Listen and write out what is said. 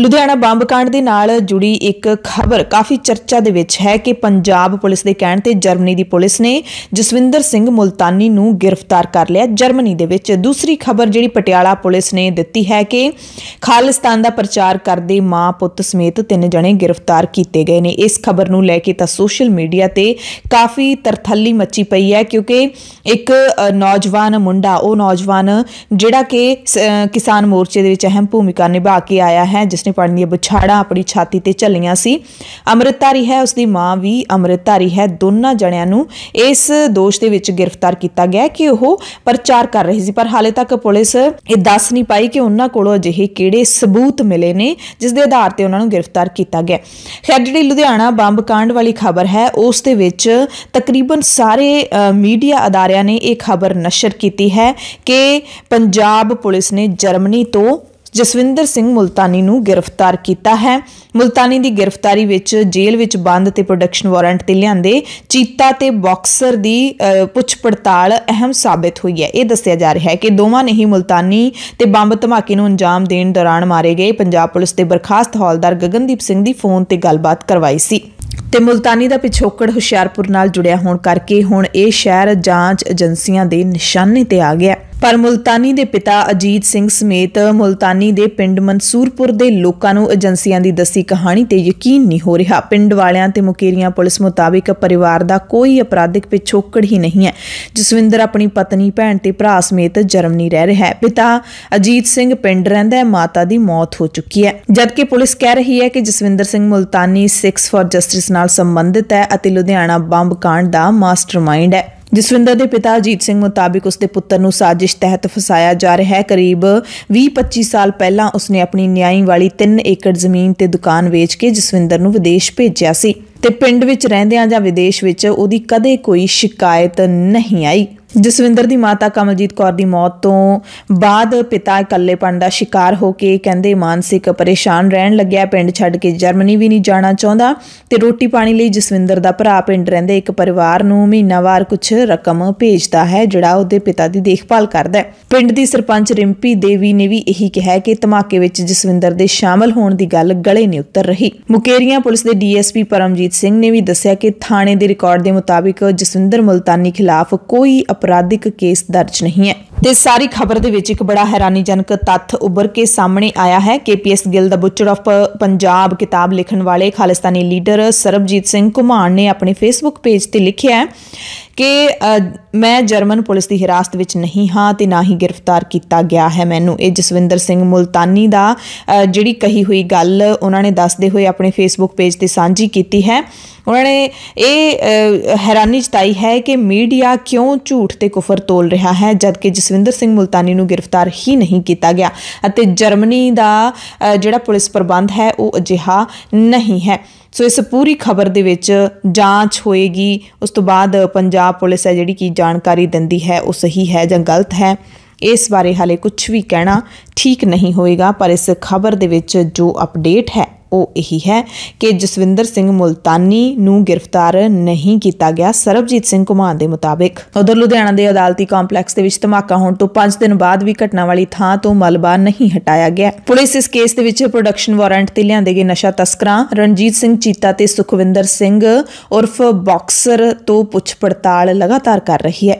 Ludhiana bomb ਕਾਂਡ ਦੇ ਨਾਲ ਜੁੜੀ ਇੱਕ ਖਬਰ ਕਾਫੀ ਚਰਚਾ ਦੇ ਵਿੱਚ ਹੈ ਕਿ ਪੰਜਾਬ ਪੁਲਿਸ ਦੇ ਕਹਿਣ ਤੇ ਜਰਮਨੀ ਦੀ ਪੁਲਿਸ ਨੇ ਜਸਵਿੰਦਰ ਸਿੰਘ ਮੁਲਤਾਨੀ ਨੂੰ ਗ੍ਰਿਫਤਾਰ ਕਰ ਲਿਆ ਜਰਮਨੀ ਦੇ ਵਿੱਚ ਦੂਸਰੀ ਖਬਰ ਜਿਹੜੀ ਪਟਿਆਲਾ ਪੁਲਿਸ ਨੇ ਦਿੱਤੀ ਹੈ ਕਿ ਖਾਲਿਸਤਾਨ ਦਾ ਪ੍ਰਚਾਰ ਕਰਦੇ ਮਾਂ ਪੁੱਤ ਸਮੇਤ ਤਿੰਨ ਜਣੇ ਗ੍ਰਿਫਤਾਰ ਕੀਤੇ ਗਏ ਨੇ ਇਸ ਖਬਰ ਨੂੰ ਲੈ ਕੇ ਤਾਂ ਸੋਸ਼ਲ ਮੀਡੀਆ ਤੇ ਕਾਫੀ ਤਰਥੱਲੀ ਮੱਚੀ ਪਈ ਹੈ ਕਿਉਂਕਿ ਇੱਕ ਨੌਜਵਾਨ ਮੁੰਡਾ ਉਹ ਨੌਜਵਾਨ ਜਿਹੜਾ ਕਿ ਕਿਸਾਨ ਮੋਰਚੇ ਦੇ ਵਿੱਚ ਅਹਿਮ ਭੂਮਿਕਾ ਨਿਭਾ ਕੇ ਆਇਆ ਹੈ ਜਿਸ ਨੇ ਪਾਣੀ ਦੀਆਂ ਬੁਛਾੜਾਂ ਆਪਣੀ ਛਾਤੀ ਤੇ ਝੱਲੀਆਂ ਸੀ ਅੰਮ੍ਰਿਤਧਾਰੀ ਹੈ ਉਸ ਦੀ ਮਾਂ ਵੀ ਅੰਮ੍ਰਿਤਧਾਰੀ ਹੈ ਦੋਨਾਂ ਜਣਿਆਂ ਨੂੰ ਇਸ ਦੋਸ਼ ਦੇ ਵਿੱਚ ਗ੍ਰਿਫਤਾਰ ਕੀਤਾ ਗਿਆ ਕਿ ਉਹ ਪ੍ਰਚਾਰ ਕਰ ਰਹੀ ਸੀ ਪਰ ਹਾਲੇ ਤੱਕ ਪੁਲਿਸ ਇਹ ਦੱਸ ਨਹੀਂ ਪਾਈ ਕਿ ਉਹਨਾਂ ਕੋਲੋਂ ਅਜਿਹੇ ਕਿਹੜੇ ਸਬੂਤ ਮਿਲੇ ਨੇ ਜਿਸ ਦੇ ਆਧਾਰ ਤੇ ਉਹਨਾਂ ਨੂੰ ਗ੍ਰਿਫਤਾਰ ਕੀਤਾ ਗਿਆ ਖੈਰ ਜਿਹੜੀ ਲੁਧਿਆਣਾ ਬੰਬ ਕਾਂਡ ਵਾਲੀ ਖਬਰ ਹੈ ਉਸ ਦੇ ਵਿੱਚ ਤਕਰੀਬਨ ਸਾਰੇ ਮੀਡੀਆ ਅਦਾਰਿਆਂ ਨੇ ਇਹ ਖਬਰ ਨਸ਼ਰ ਕੀਤੀ ਹੈ ਕਿ ਪੰਜਾਬ ਪੁਲਿਸ ਨੇ ਜਰਮਨੀ ਤੋਂ ਜਸਵਿੰਦਰ ਸਿੰਘ ਮੁਲਤਾਨੀ ਨੂੰ ਗ੍ਰਿਫਤਾਰ ਕੀਤਾ ਹੈ ਮੁਲਤਾਨੀ ਦੀ ਗ੍ਰਿਫਤਾਰੀ ਵਿੱਚ ਜੇਲ੍ਹ ਵਿੱਚ ਬੰਦ ਤੇ ਪ੍ਰੋਡਕਸ਼ਨ ਵਾਰੰਟ ਤੇ ਲਿਆਂਦੇ ਚੀਤਾ ਤੇ ਬਾਕਸਰ ਦੀ ਪੁੱਛ ਪੜਤਾਲ ਅਹਿਮ ਸਾਬਤ ਹੋਈ ਹੈ ਇਹ ਦੱਸਿਆ ਜਾ ਰਿਹਾ ਹੈ ਕਿ ਦੋਵਾਂ ਨੇ ਹੀ ਮੁਲਤਾਨੀ ਤੇ ਬੰਬ ਧਮਾਕੇ ਨੂੰ ਅੰਜਾਮ ਦੇਣ ਦੌਰਾਨ ਮਾਰੇ ਗਏ ਪੰਜਾਬ ਪੁਲਿਸ ਦੇ ਬਰਖਾਸਤ ਹੌਲਦਾਰ ਗਗਨਦੀਪ ਸਿੰਘ ਦੀ ਫੋਨ ਤੇ ਗੱਲਬਾਤ ਕਰਵਾਈ ਸੀ ਤੇ ਮੁਲਤਾਨੀ ਦਾ ਪਿਛੋਕੜ ਹੁਸ਼ਿਆਰਪੁਰ ਨਾਲ ਜੁੜਿਆ ਹੋਣ ਕਰਕੇ ਹੁਣ ਇਹ ਸ਼ਹਿਰ ਜਾਂਚ ਏਜੰਸੀਆਂ ਦੇ ਨਿਸ਼ਾਨੇ ਤੇ ਆ ਗਿਆ ਪਰ ਮੁਲਤਾਨੀ ਦੇ ਪਿਤਾ ਅਜੀਤ ਸਿੰਘ ਸਮੇਤ ਮੁਲਤਾਨੀ ਦੇ ਪਿੰਡ ਮਨਸੂਰਪੁਰ ਦੇ ਲੋਕਾਂ ਨੂੰ ਏਜੰਸੀਆਂ ਦੀ ਦੱਸੀ ਕਹਾਣੀ ਤੇ ਯਕੀਨ ਨਹੀਂ ਹੋ ਰਿਹਾ ਪਿੰਡ ਵਾਲਿਆਂ ਤੇ ਮੁਕੇਰੀਆਂ ਪੁਲਿਸ ਮੁਤਾਬਕ ਪਰਿਵਾਰ ਦਾ ਕੋਈ ਅਪਰਾਧਿਕ ਪਿਛੋਕੜ ਹੀ ਨਹੀਂ ਹੈ ਜਸਵਿੰਦਰ ਆਪਣੀ ਪਤਨੀ ਭੈਣ ਤੇ ਭਰਾ ਸਮੇਤ ਜਰਮਨੀ ਰਹਿ ਰਿਹਾ ਹੈ ਪਿਤਾ ਅਜੀਤ ਸਿੰਘ ਪਿੰਡ ਰਹਿੰਦਾ ਹੈ ਮਾਤਾ ਦੀ ਮੌਤ ਹੋ ਚੁੱਕੀ ਹੈ ਜਦਕਿ ਪੁਲਿਸ ਕਹਿ ਰਹੀ ਹੈ ਕਿ ਜਸਵਿੰਦਰ ਸਿੰਘ ਮੁਲਤਾਨੀ 6 ਫਾਰ ਜਸਟਿਸ ਨਾਲ ਸੰਬੰਧਿਤ ਹੈ ਅਤੇ ਲੁਧਿਆਣਾ ਬੰਬ ਕਾਂਡ ਦਾ ਮਾਸਟਰਮਾਈਂਡ ਹੈ ਜਸਵਿੰਦਰ ਦੇ ਪਿਤਾ ਅਜੀਤ ਸਿੰਘ ਮੁਤਾਬਿਕ ਉਸਦੇ ਪੁੱਤਰ ਨੂੰ ਸਾਜ਼ਿਸ਼ ਤਹਿਤ ਫਸਾਇਆ ਜਾ ਰਿਹਾ ਹੈ ਕਰੀਬ 20-25 ਸਾਲ ਪਹਿਲਾਂ ਉਸਨੇ ਆਪਣੀ ਨਿਆਈ ਵਾਲੀ 3 ਏਕੜ ਜ਼ਮੀਨ ਤੇ ਦੁਕਾਨ ਵੇਚ ਕੇ ਜਸਵਿੰਦਰ ਨੂੰ ਵਿਦੇਸ਼ ਭੇਜਿਆ ਸੀ ਤੇ ਪਿੰਡ ਵਿੱਚ ਰਹਿੰਦਿਆਂ ਜਾਂ ਵਿਦੇਸ਼ ਵਿੱਚ ਉਹਦੀ ਕਦੇ ਕੋਈ ਸ਼ਿਕਾਇਤ ਨਹੀਂ ਆਈ ਜਸਵਿੰਦਰ ਦੀ ਮਾਤਾ ਕਮਲਜੀਤ ਕੌਰ ਦੀ ਮੌਤ ਤੋਂ ਬਾਅਦ ਪਿਤਾ ਇਕੱਲੇਪਣ ਦਾ ਸ਼ਿਕਾਰ ਹੋ ਕੇ ਕਹਿੰਦੇ ਮਾਨਸਿਕ ਪਰੇਸ਼ਾਨ ਰਹਿਣ ਲੱਗਿਆ ਪਿੰਡ ਛੱਡ ਕੇ ਜਰਮਨੀ ਵੀ ਨਹੀਂ ਜਾਣਾ ਚਾਹੁੰਦਾ ਤੇ ਰੋਟੀ ਪਾਣੀ ਲਈ ਜਸਵਿੰਦਰ ਦਾ ਭਰਾ ਪਿੰਡ ਰਹਿੰਦੇ ਇੱਕ ਪਰਿਵਾਰ ਨੂੰ ਮਹੀਨਾਵਾਰ ਕੁਝ ਰਕਮ ਭੇਜਦਾ ਹੈ ਜਿਹੜਾ ਉਹਦੇ ਪਿਤਾ ਦੀ ਦੇਖਭਾਲ ਕਰਦਾ ਹੈ ਪਿੰਡ ਦੀ ਸਰਪੰਚ ਰਿੰਪੀ ਦੇਵੀ ਨੇ ਵੀ ਇਹੀ ਕਿਹਾ ਕਿ ਧਮਾਕੇ ਵਿੱਚ ਜਸਵਿੰਦਰ ਦੇ ਸ਼ਾਮਲ ਹੋਣ ਦੀ ਗੱਲ ਗਲੇ ਨਹੀਂ ਉਤਰ ਰਹੀ ਮੁਕੇਰੀਆਂ ਪੁਲਿਸ ਦੇ ਡੀਐਸਪੀ ਪਰਮਜੀਤ ਸਿੰਘ ਨੇ ਵੀ ਦੱਸਿਆ ਕਿ ਥਾਣੇ ਦੇ ਰਿਕਾਰਡ ਦੇ ਮੁਤਾਬਿਕ ਜਸਵਿੰਦਰ ਮਲਤਾਨੀ ਖਿਲਾਫ ਕੋਈ ਅਪਰਾਧਿਕ ਕੇਸ ਦਰਜ ਨਹੀਂ ਹੈ ਤੇ ਸਾਰੀ ਖਬਰ ਦੇ ਵਿੱਚ ਇੱਕ ਬੜਾ ਹੈਰਾਨੀਜਨਕ ਤੱਥ ਉੱਭਰ ਕੇ ਸਾਹਮਣੇ ਆਇਆ ਹੈ ਕੇਪੀਐਸ ਗਿੱਲ ਦਾ ਬੁੱਚੜ ਆਫ ਪੰਜਾਬ ਕਿਤਾਬ ਲਿਖਣ ਵਾਲੇ ਖਾਲਿਸਤਾਨੀ ਲੀਡਰ ਸਰਬਜੀਤ ਸਿੰਘ ਕੁਮਾਰ ਨੇ ਆਪਣੇ ਫੇਸਬੁੱਕ ਪੇਜ ਤੇ ਲਿਖਿਆ ਹੈ ਕਿ ਮੈਂ ਜਰਮਨ ਪੁਲਿਸ ਦੀ ਹਿਰਾਸਤ ਵਿੱਚ ਨਹੀਂ ਹਾਂ ਤੇ ਨਾ ਹੀ ਗ੍ਰਿਫਤਾਰ ਕੀਤਾ ਗਿਆ ਹੈ ਮੈਨੂੰ ਇਹ ਜਸਵਿੰਦਰ ਸਿੰਘ ਮੁਲਤਾਨੀ ਦਾ ਜਿਹੜੀ ਕਹੀ ਹੋਈ ਗੱਲ ਉਹਨਾਂ ਨੇ ਦੱਸਦੇ ਹੋਏ ਆਪਣੇ ਫੇਸਬੁੱਕ ਪੇਜ ਤੇ ਸਾਂਝੀ ਕੀਤੀ ਹੈ ਉਹਨਾਂ ਨੇ ਇਹ ਹੈਰਾਨੀ ਜਤਾਈ ਹੈ ਕਿ ਮੀਡੀਆ ਕਿਉਂ ਝੂਠ ਤੇ ਕੁਫਰ ਤੋਲ ਰਿਹਾ ਹੈ ਜਦਕਿ ਜਿਸ ਜਸਵਿੰਦਰ ਸਿੰਘ ਮੁਲਤਾਨੀ ਨੂੰ ਗ੍ਰਿਫਤਾਰ ਹੀ ਨਹੀਂ ਕੀਤਾ ਗਿਆ ਅਤੇ ਜਰਮਨੀ ਦਾ ਜਿਹੜਾ ਪੁਲਿਸ ਪ੍ਰਬੰਧ ਹੈ ਉਹ ਅਜਿਹਾ ਨਹੀਂ ਹੈ ਸੋ ਇਸ ਪੂਰੀ ਖਬਰ ਦੇ ਵਿੱਚ ਜਾਂਚ ਹੋਏਗੀ ਉਸ ਤੋਂ ਬਾਅਦ ਪੰਜਾਬ ਪੁਲਿਸ ਹੈ ਜਿਹੜੀ ਕੀ ਜਾਣਕਾਰੀ ਦਿੰਦੀ ਹੈ ਉਹ ਸਹੀ ਹੈ ਜਾਂ ਗਲਤ ਹੈ ਇਸ ਬਾਰੇ ਹਾਲੇ ਕੁਝ ਵੀ ਕਹਿਣਾ ਠੀਕ ਨਹੀਂ ਹੋਏਗਾ ਪਰ ਇਸ ਖਬਰ ਦੇ ਵਿੱਚ ਜੋ ਅਪਡੇਟ ਹੈ ਉਹ ਇਹੀ ਹੈ ਕਿ ਜਸਵਿੰਦਰ ਸਿੰਘ ਮੁਲਤਾਨੀ ਨੂੰ ਗ੍ਰਿਫਤਾਰ ਨਹੀਂ ਕੀਤਾ ਗਿਆ ਸਰਬਜੀਤ ਸਿੰਘ ਘੁਮਾਨ ਦੇ ਮੁਤਾਬਕ ਉਧਰ ਲੁਧਿਆਣਾ ਦੇ ਅਦਾਲਤੀ ਕੰਪਲੈਕਸ ਦੇ ਵਿੱਚ ਧਮਾਕਾ ਹੋਣ ਤੋਂ 5 ਦਿਨ ਬਾਅਦ ਵੀ ਘਟਨਾ ਵਾਲੀ ਥਾਂ ਤੋਂ ਮਲਬਾ ਨਹੀਂ ਹਟਾਇਆ ਗਿਆ ਪੁਲਿਸ ਇਸ ਕੇਸ ਦੇ ਵਿੱਚ ਪ੍ਰੋਡਕਸ਼ਨ ਵਾਰੰਟ ਤੇ ਲਿਆਂਦੇ ਗਏ ਨਸ਼ਾ ਤਸਕਰਾਂ ਰਣਜੀਤ ਸਿੰਘ ਚੀਤਾ ਤੇ ਸੁਖਵਿੰਦਰ ਸਿੰਘ ਉਰਫ ਬਾਕਸਰ ਤੋਂ ਪੁੱਛ ਪੜਤਾਲ ਲਗਾਤਾਰ ਕਰ ਰਹੀ ਹੈ